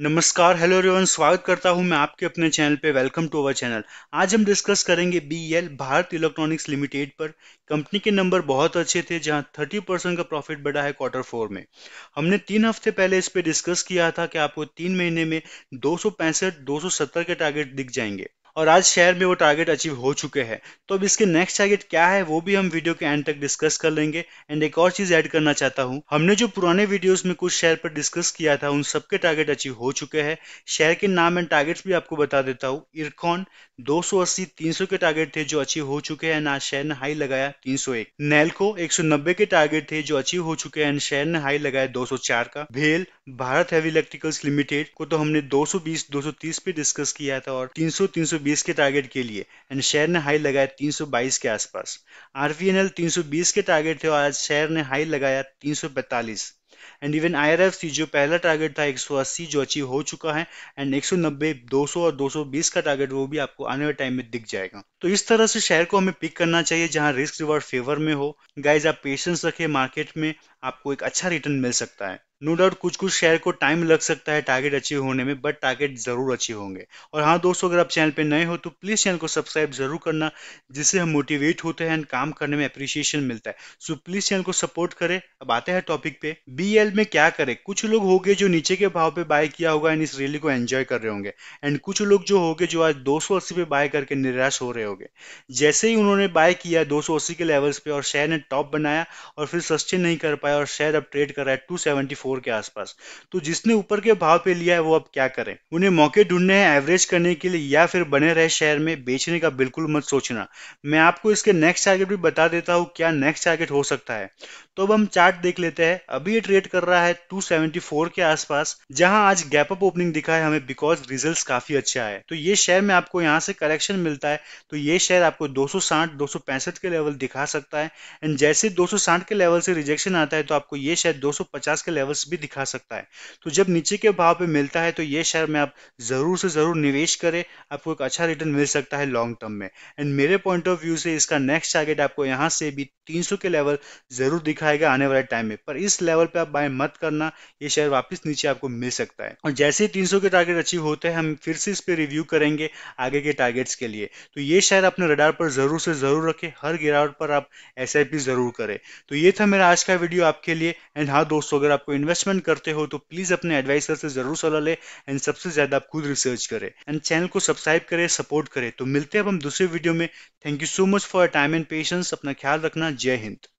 नमस्कार hello everyone स्वागत करता हूं मैं आपके अपने चैनल पे वेलकम टू अवर चैनल आज हम डिस्कस करेंगे BL e Bharat Electronics Limited पर कंपनी के नंबर बहुत अच्छे थे जहां 30 परसेंट का प्रॉफिट बढ़ा है क्वार्टर फोर में हमने तीन हफ्ते पहले इस पे डिस्कस किया था कि आपको तीन महीने में दो सौ के टारगेट दिख जाएंगे और आज शेयर में वो टारगेट अचीव हो चुके हैं तो अब इसके नेक्स्ट टारगेट क्या है वो भी हम वीडियो के एंड तक डिस्कस कर लेंगे एंड एक और चीज ऐड करना चाहता हूँ हमने जो पुराने वीडियोस में कुछ शेयर पर डिस्कस किया था उन सबके टारगेट अचीव हो चुके हैं शेयर के नाम एंड टारगेट्स भी आपको बता देता हूँ इरखॉन दो सौ के टारगेट थे जो अचीव हो चुके हैं एंड आज शेयर ने हाई लगाया तीन सौ नेल्को नैलको के टारगेट थे जो अचीव हो चुके हैं एंड शेयर ने हाई लगाया दो का भेल भारत हैवी इलेक्ट्रिकल्स लिमिटेड को तो हमने 220 230 पे डिस्कस किया था और 300 320 320 के टारगेट के लिए एंड शेयर ने हाई लगाया 322 के आसपास आरवीएनएल 320 के टारगेट थे और आज शेयर ने हाई लगाया 345 एंड इवन आई सी जो पहला टारगेट था 180 जो अचीव हो चुका है एंड 190 200 और 220 का टारगेट वो भी आपको आने वाले टाइम में दिख जाएगा तो इस तरह से शेयर को हमें पिक करना चाहिए जहां रिस्क रिवॉर्ड फेवर में हो गाइज आप पेशेंस रखें मार्केट में आपको एक अच्छा रिटर्न मिल सकता है नो no डाउट कुछ कुछ शेयर को टाइम लग सकता है टारगेट अचीव होने में बट टारगेट जरूर अचीव होंगे और हाँ दोस्तों अगर आप चैनल पे नए हो तो प्लीज चैनल को सब्सक्राइब जरूर करना जिससे हम मोटिवेट होते हैं एंड काम करने में अप्रिशिएशन मिलता है सो so, प्लीज चैनल को सपोर्ट करें अब आते हैं टॉपिक पे बीएल में क्या करें कुछ लोग होंगे जो नीचे के भाव पे बाय किया होगा एंड इस रैली को एंजॉय कर रहे होंगे एंड कुछ लोग जो होंगे जो आज 280 पे बाय करके निराश हो रहे होंगे जैसे ही उन्होंने बाय किया 280 के लेवल्स पे और शेयर ने टॉप बनाया और फिर सस्टेन नहीं कर पाया और शेयर अब ट्रेड कर रहा है टू के आसपास तो जिसने ऊपर के भाव पे लिया है वो अब क्या करें उन्हें मौके ढूंढने हैं एवरेज करने के लिए या फिर बने रहे शेयर में बेचने का बिल्कुल मत सोचना मैं आपको इसके नेक्स्ट टारगेट भी बता देता हूँ क्या नेक्स्ट टारगेट हो सकता है तो अब हम चार्ट देख लेते हैं अभी ये ट्रेड कर रहा है 274 के आसपास जहां आज गैप अप ओपनिंग दिखा है हमें बिकॉज रिजल्ट्स काफी अच्छा है तो ये शेयर में आपको यहां से करेक्शन मिलता है तो ये शेयर आपको 260 265 के लेवल दिखा सकता है एंड जैसे 260 के लेवल से रिजेक्शन आता है तो आपको ये शेयर दो के लेवल भी दिखा सकता है तो जब नीचे के भाव पे मिलता है तो ये शेयर में आप जरूर से जरूर निवेश करें आपको एक अच्छा रिटर्न मिल सकता है लॉन्ग टर्म में एंड मेरे पॉइंट ऑफ व्यू से इसका नेक्स्ट टारगेट आपको यहाँ से भी तीन के लेवल जरूर दिखा खाएगा आने वाले टाइम में पर इस लेवल पे आप बाय मत करना ये शेयर वापस नीचे आपको मिल सकता है और जैसे ही 300 के टारगेट अचीव होते हैं हम फिर से इस पर रिव्यू करेंगे आगे के टारगेट्स के लिए तो ये शेयर अपने रडार पर जरूर से जरूर रखें हर गिरावट पर आप एस जरूर करें तो ये था मेरा आज का वीडियो आपके लिए एंड हाँ दोस्तों अगर आपको इन्वेस्टमेंट करते हो तो प्लीज अपने एडवाइसर से जरूर सलाह ले एंड सबसे ज्यादा आप खुद रिसर्च करें एंड चैनल को सब्सक्राइब करें सपोर्ट करें तो मिलते हैं अब हम दूसरे वीडियो में thank you so much for time and patience अपना ख्याल रखना जय हिंद